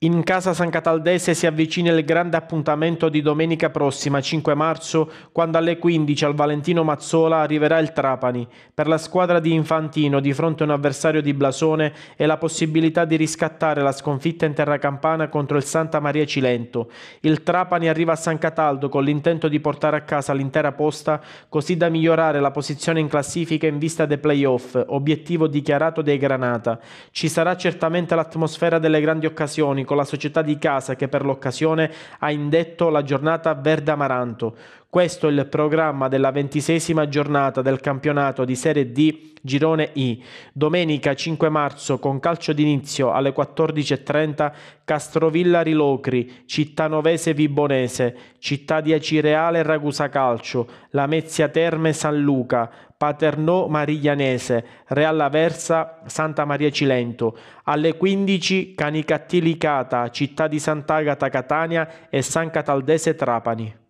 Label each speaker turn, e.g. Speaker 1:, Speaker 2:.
Speaker 1: In casa San Cataldese si avvicina il grande appuntamento di domenica prossima, 5 marzo, quando alle 15 al Valentino Mazzola arriverà il Trapani. Per la squadra di Infantino, di fronte a un avversario di Blasone, è la possibilità di riscattare la sconfitta in terra campana contro il Santa Maria Cilento. Il Trapani arriva a San Cataldo con l'intento di portare a casa l'intera posta, così da migliorare la posizione in classifica in vista dei playoff, obiettivo dichiarato dei Granata. Ci sarà certamente l'atmosfera delle grandi occasioni con la società di casa che per l'occasione ha indetto la giornata Verde Amaranto. Questo è il programma della ventisesima giornata del campionato di Serie D Girone I. Domenica 5 marzo con calcio d'inizio alle 14.30 Castrovilla Rilocri, Cittanovese Vibonese, Città di Acireale Ragusa Calcio, Lamezia Terme San Luca, Paternò Mariglianese, Realla Versa, Santa Maria Cilento, alle 15 Canicattili Cata, Città di Sant'Agata Catania e San Cataldese Trapani.